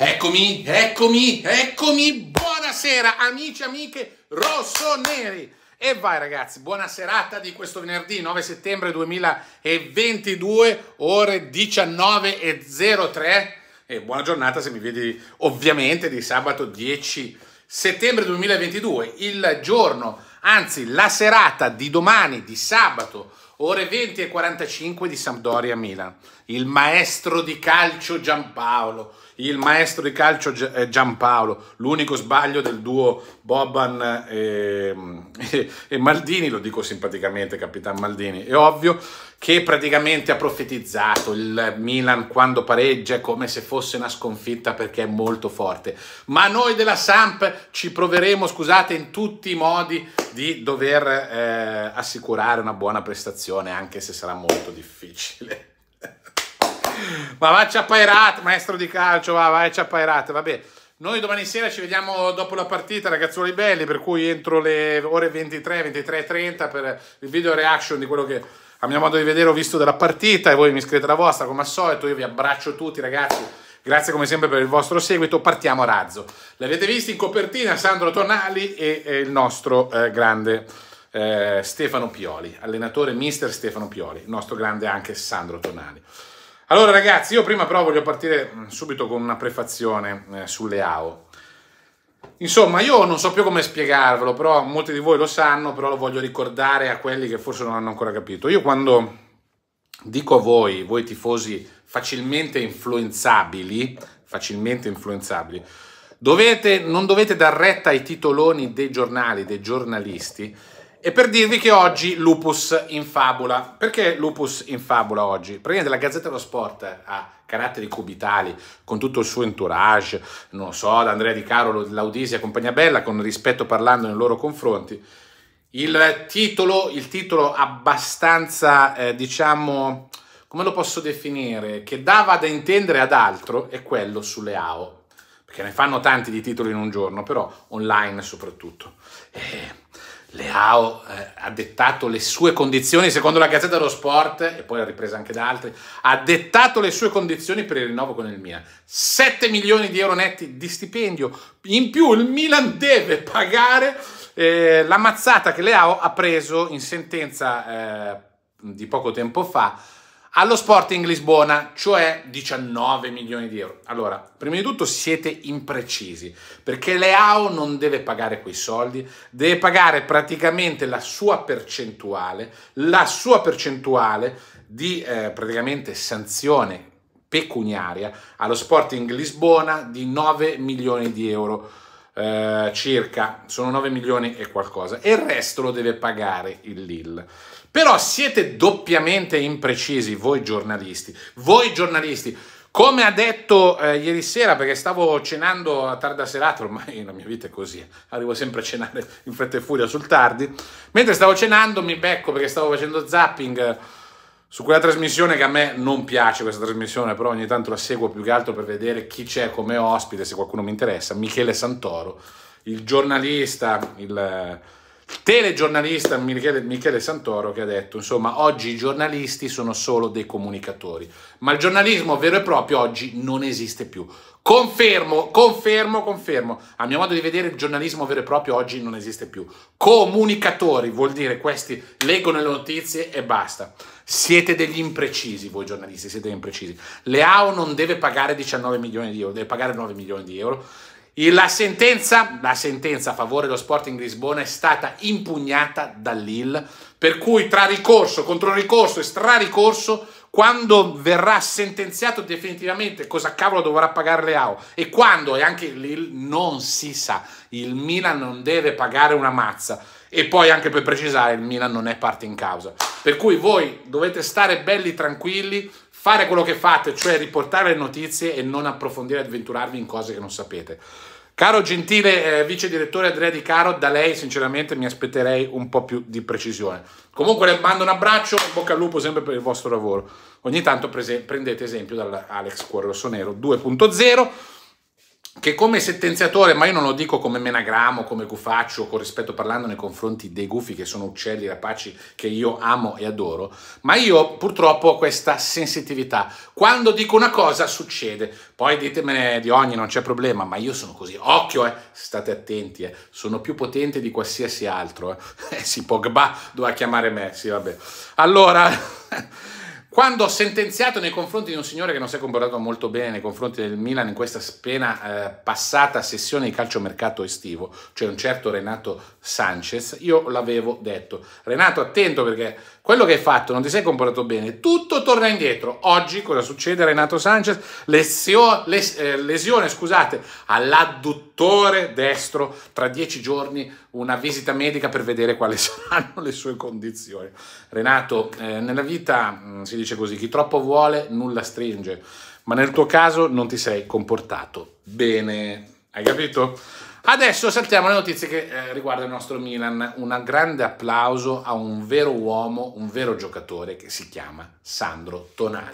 Eccomi, eccomi, eccomi, buonasera amici, e amiche rosso-neri e vai ragazzi, buona serata di questo venerdì 9 settembre 2022, ore 19.03 e buona giornata se mi vedi ovviamente di sabato 10 settembre 2022, il giorno, anzi la serata di domani, di sabato, ore 20.45 di Sampdoria Milan, il maestro di calcio Giampaolo il maestro di calcio eh, Giampaolo, l'unico sbaglio del duo Boban e, ehm, e, Maldini, lo dico simpaticamente, Capitan Maldini, è ovvio che praticamente ha profetizzato il Milan quando pareggia come se fosse una sconfitta perché è molto forte. Ma noi della Samp ci proveremo, scusate, in tutti i modi di dover eh, assicurare una buona prestazione, anche se sarà molto difficile ma vai a Pairat, maestro di calcio, va, vai a Pairat, vabbè. Noi domani sera ci vediamo dopo la partita, ragazzuoli belli, per cui entro le ore 23, 23.30 per il video reaction di quello che a mio modo di vedere ho visto della partita e voi mi iscrivete la vostra come al solito, io vi abbraccio tutti ragazzi. Grazie come sempre per il vostro seguito, partiamo a razzo. L'avete visto in copertina Sandro Tonali e, e il nostro eh, grande eh, Stefano Pioli, allenatore mister Stefano Pioli, il nostro grande anche Sandro Tonali. Allora ragazzi, io prima però voglio partire mm, subito con una prefazione eh, sulle AO. Insomma, io non so più come spiegarvelo, però molti di voi lo sanno, però lo voglio ricordare a quelli che forse non hanno ancora capito. Io quando dico a voi, voi tifosi facilmente influenzabili, facilmente influenzabili, dovete, non dovete dar retta ai titoloni dei giornali, dei giornalisti, e per dirvi che oggi Lupus in fabula. Perché Lupus in fabula oggi? Praticamente la Gazzetta dello Sport ha caratteri cubitali, con tutto il suo entourage, non so, da Andrea Di Carolo, Laudisi e compagnia bella, con rispetto parlando nei loro confronti. Il titolo, il titolo abbastanza, eh, diciamo, come lo posso definire, che dava da intendere ad altro, è quello sulle AO. Perché ne fanno tanti di titoli in un giorno, però online soprattutto. Eh Leao eh, ha dettato le sue condizioni, secondo la Gazzetta dello Sport, e poi l'ha ripresa anche da altri, ha dettato le sue condizioni per il rinnovo con il Milan. 7 milioni di euro netti di stipendio, in più il Milan deve pagare eh, la mazzata che Leao ha preso in sentenza eh, di poco tempo fa allo Sporting Lisbona, cioè 19 milioni di euro. Allora, prima di tutto siete imprecisi, perché Leao non deve pagare quei soldi, deve pagare praticamente la sua percentuale, la sua percentuale di eh, praticamente sanzione pecuniaria allo Sporting Lisbona di 9 milioni di euro. Eh, circa, sono 9 milioni e qualcosa, e il resto lo deve pagare il Lille. Però siete doppiamente imprecisi voi giornalisti, voi giornalisti, come ha detto eh, ieri sera, perché stavo cenando a tarda serata, ormai la mia vita è così, eh. arrivo sempre a cenare in fretta e furia sul tardi, mentre stavo cenando mi becco perché stavo facendo zapping su quella trasmissione che a me non piace questa trasmissione, però ogni tanto la seguo più che altro per vedere chi c'è come ospite, se qualcuno mi interessa, Michele Santoro, il giornalista, il telegiornalista Michele, Michele, Santoro che ha detto insomma oggi i giornalisti sono solo dei comunicatori ma il giornalismo vero e proprio oggi non esiste più confermo confermo confermo a mio modo di vedere il giornalismo vero e proprio oggi non esiste più comunicatori vuol dire questi leggono le notizie e basta siete degli imprecisi voi giornalisti siete imprecisi Leao non deve pagare 19 milioni di euro deve pagare 9 milioni di euro la sentenza, la sentenza, a favore dello Sporting Lisbona è stata impugnata dall'IL, per cui tra ricorso, contro ricorso e straricorso, quando verrà sentenziato definitivamente cosa cavolo dovrà pagare Leao e quando, e anche l'IL non si sa, il Milan non deve pagare una mazza. E poi anche per precisare, il Milan non è parte in causa. Per cui voi dovete stare belli tranquilli, fare quello che fate, cioè riportare le notizie e non approfondire e avventurarvi in cose che non sapete. Caro gentile eh, vice direttore Andrea Di Caro, da lei sinceramente mi aspetterei un po' più di precisione. Comunque le mando un abbraccio, bocca al lupo sempre per il vostro lavoro. Ogni tanto prese- prendete esempio dall'Alex Cuore Rosso Nero 2.0 che come sentenziatore, ma io non lo dico come menagramo, come gufaccio, con rispetto parlando nei confronti dei gufi che sono uccelli rapaci che io amo e adoro, ma io purtroppo ho questa sensitività. Quando dico una cosa succede, poi ditemene di ogni, non c'è problema, ma io sono così, occhio, eh, state attenti, eh, sono più potente di qualsiasi altro. Eh. eh sì, Pogba doveva chiamare me, sì vabbè. Allora... Quando ho sentenziato nei confronti di un signore che non si è comportato molto bene nei confronti del Milan in questa appena eh, passata sessione di calciomercato estivo, cioè un certo Renato Sanchez, io l'avevo detto. Renato, attento perché quello che hai fatto non ti sei comportato bene, tutto torna indietro. Oggi cosa succede a Renato Sanchez? Lesio, les, eh, lesione, scusate, all'adduttore destro, tra dieci giorni una visita medica per vedere quali saranno le sue condizioni. Renato, eh, nella vita mh, mm, si dice così, chi troppo vuole nulla stringe, ma nel tuo caso non ti sei comportato bene. Hai capito? Adesso saltiamo le notizie che eh, riguardano il nostro Milan. Un grande applauso a un vero uomo, un vero giocatore che si chiama Sandro Tonali.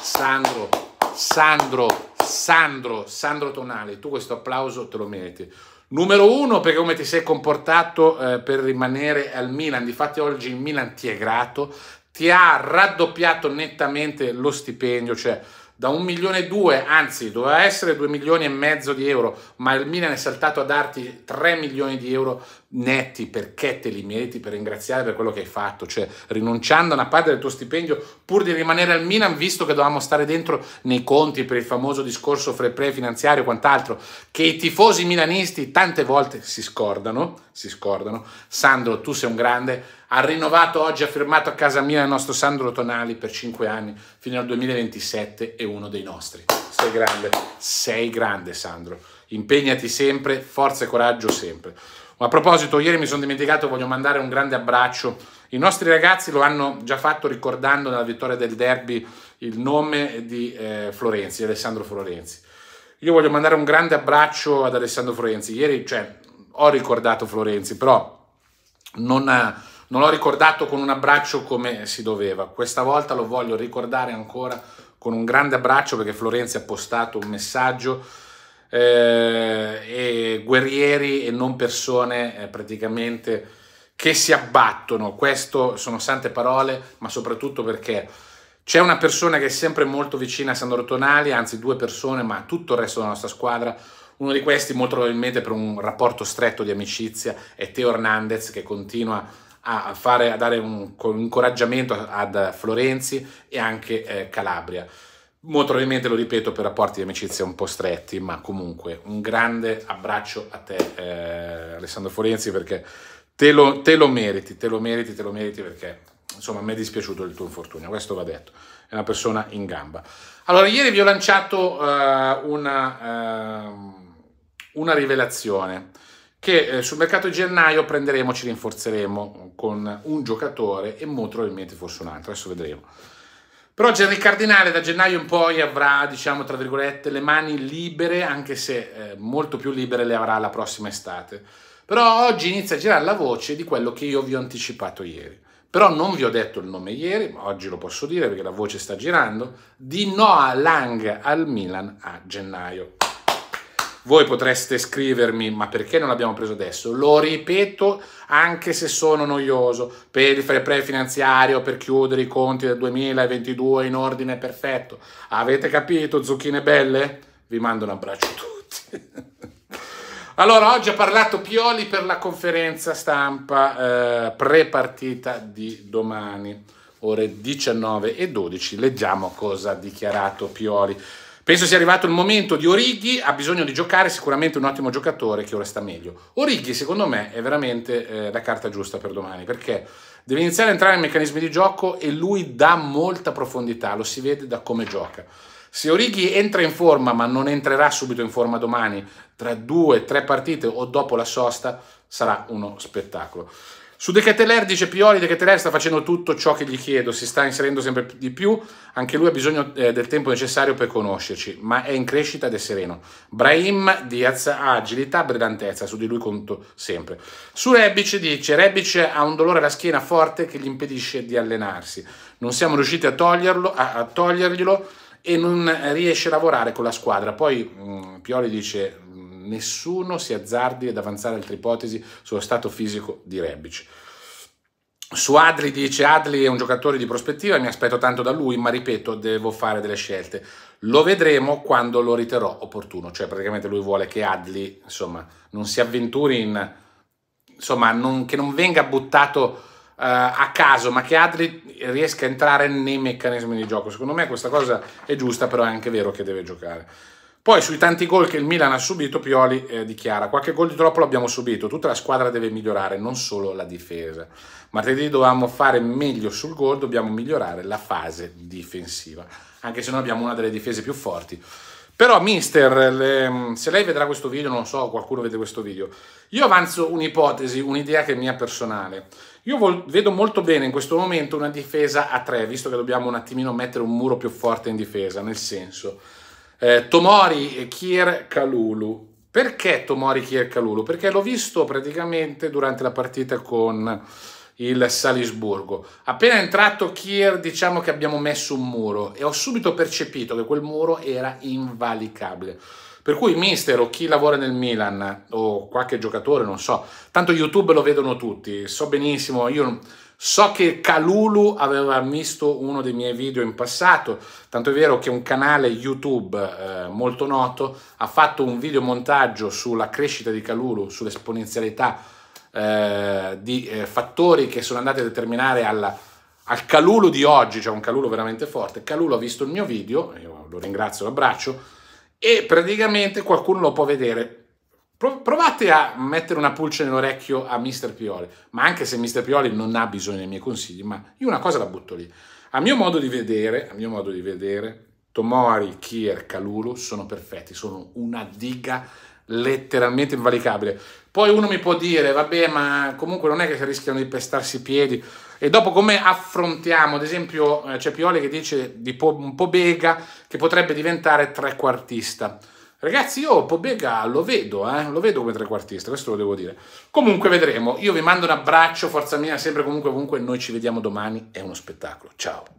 Sandro, Sandro, Sandro, Sandro Tonali, tu questo applauso te lo meriti. Numero uno, perché come ti sei comportato eh, per rimanere al Milan, difatti oggi il Milan ti è grato, ti ha raddoppiato nettamente lo stipendio, cioè da un milione e due, anzi doveva essere due milioni e mezzo di euro, ma il Milan è saltato a darti tre milioni di euro netti perché te li meriti per ringraziare per quello che hai fatto, cioè rinunciando a una parte del tuo stipendio pur di rimanere al Milan visto che dovevamo stare dentro nei conti per il famoso discorso fra pre finanziario e quant'altro che i tifosi milanisti tante volte si scordano, si scordano. Sandro, tu sei un grande ha rinnovato oggi, ha firmato a casa mia il nostro Sandro Tonali per 5 anni, fino al 2027 è uno dei nostri. Sei grande, sei grande Sandro, impegnati sempre, forza e coraggio sempre. Ma a proposito, ieri mi sono dimenticato, voglio mandare un grande abbraccio. I nostri ragazzi lo hanno già fatto ricordando nella vittoria del derby il nome di eh, Florenzi, Alessandro Florenzi. Io voglio mandare un grande abbraccio ad Alessandro Florenzi. Ieri, cioè, ho ricordato Florenzi, però non... Ha, non l'ho ricordato con un abbraccio come si doveva, questa volta lo voglio ricordare ancora con un grande abbraccio perché Florenzi ha postato un messaggio eh, e guerrieri e non persone eh, praticamente che si abbattono. Queste sono sante parole, ma soprattutto perché c'è una persona che è sempre molto vicina a Sandro Tonali, anzi due persone, ma tutto il resto della nostra squadra. Uno di questi, molto probabilmente per un rapporto stretto di amicizia, è Teo Hernandez che continua a, fare, a dare un, un, incoraggiamento ad Florenzi e anche eh, Calabria. Molto probabilmente lo ripeto per rapporti di amicizia un po' stretti, ma comunque un grande abbraccio a te, eh, Alessandro Florenzi, perché te lo, te lo meriti, te lo meriti, te lo meriti perché insomma mi è dispiaciuto il tuo infortunio, questo va detto, è una persona in gamba. Allora, ieri vi ho lanciato uh, una, uh, una, rivelazione che eh, sul mercato di gennaio prenderemo, ci rinforzeremo con un giocatore e molto probabilmente forse un altro, adesso vedremo. Però Gerry Cardinale da gennaio in poi avrà, diciamo, tra virgolette, le mani libere, anche se eh, molto più libere le avrà la prossima estate. Però oggi inizia a girare la voce di quello che io vi ho anticipato ieri. Però non vi ho detto il nome ieri, ma oggi lo posso dire perché la voce sta girando, di Noah Lang al Milan a gennaio. Voi potreste scrivermi, ma perché non l'abbiamo preso adesso? Lo ripeto anche se sono noioso, per il prefinanziario, per chiudere i conti del 2022 in ordine perfetto. Avete capito, zucchine belle? Vi mando un abbraccio a tutti. Allora, oggi ha parlato Pioli per la conferenza stampa eh, pre di domani, ore 19 e 12. Leggiamo cosa ha dichiarato Pioli. Penso sia arrivato il momento di Orighi, ha bisogno di giocare, sicuramente un ottimo giocatore che ora sta meglio. Orighi secondo me è veramente eh, la carta giusta per domani perché deve iniziare a entrare nei meccanismi di gioco e lui dà molta profondità, lo si vede da come gioca. Se Orighi entra in forma ma non entrerà subito in forma domani, tra due, tre partite o dopo la sosta, sarà uno spettacolo. Su De Keteler dice Pioli, De Keteler sta facendo tutto ciò che gli chiedo, si sta inserendo sempre di più, anche lui ha bisogno eh, del tempo necessario per conoscerci, ma è in crescita ed è sereno. Brahim Diaz ha agilità, brillantezza, su di lui conto sempre. Su Rebic dice, Rebic ha un dolore alla schiena forte che gli impedisce di allenarsi, non siamo riusciti a, toglierlo, a, a toglierglielo e non riesce a lavorare con la squadra. Poi mh, mm, Pioli dice nessuno si azzardi ad avanzare altre ipotesi sullo stato fisico di Rebic. Su Adli dice Adli è un giocatore di prospettiva, mi aspetto tanto da lui, ma ripeto, devo fare delle scelte. Lo vedremo quando lo riterrò opportuno, cioè praticamente lui vuole che Adli, insomma, non si avventuri in insomma, non, che non venga buttato uh, a caso, ma che Adli riesca a entrare nei meccanismi di gioco. Secondo me questa cosa è giusta, però è anche vero che deve giocare. Poi sui tanti gol che il Milan ha subito, Pioli eh, dichiara: qualche gol di troppo l'abbiamo subito, tutta la squadra deve migliorare, non solo la difesa. Martedì dovevamo fare meglio sul gol, dobbiamo migliorare la fase difensiva, anche se noi abbiamo una delle difese più forti. Però, mister, le, mm, se lei vedrà questo video, non lo so, qualcuno vede questo video, io avanzo un'ipotesi, un'idea che è mia personale. Io vol- vedo molto bene in questo momento una difesa a tre, visto che dobbiamo un attimino mettere un muro più forte in difesa, nel senso eh, Tomori Kier Kalulu. Perché Tomori Kier Kalulu? Perché l'ho visto praticamente durante la partita con il Salisburgo. Appena entrato Kier, diciamo che abbiamo messo un muro e ho subito percepito che quel muro era invalicabile. Per cui mister o chi lavora nel Milan o qualche giocatore, non so, tanto YouTube lo vedono tutti, so benissimo, io So che Calulu aveva visto uno dei miei video in passato, tanto è vero che un canale YouTube eh, molto noto ha fatto un videomontaggio sulla crescita di Calulu, sull'esponenzialità eh, di eh, fattori che sono andati a determinare alla, al Calulu di oggi, cioè un Calulu veramente forte. Calulu ha visto il mio video, io lo ringrazio, lo abbraccio, e praticamente qualcuno lo può vedere Provate a mettere una pulce nell'orecchio a Mr. Pioli, ma anche se Mr. Pioli non ha bisogno dei miei consigli, ma io una cosa la butto lì. A mio modo di vedere, a mio modo di vedere, Tomori, Kier, Calulu sono perfetti, sono una diga letteralmente invalicabile. Poi uno mi può dire, vabbè, ma comunque non è che rischiano di pestarsi i piedi. E dopo come affrontiamo, ad esempio, eh, c'è Pioli che dice di un po' Bega che potrebbe diventare trequartista. Ragazzi, io Pobega lo vedo, eh? lo vedo come trequartista, questo lo devo dire. Comunque vedremo. Io vi mando un abbraccio, forza mia, sempre comunque, comunque. Noi ci vediamo domani, è uno spettacolo. Ciao.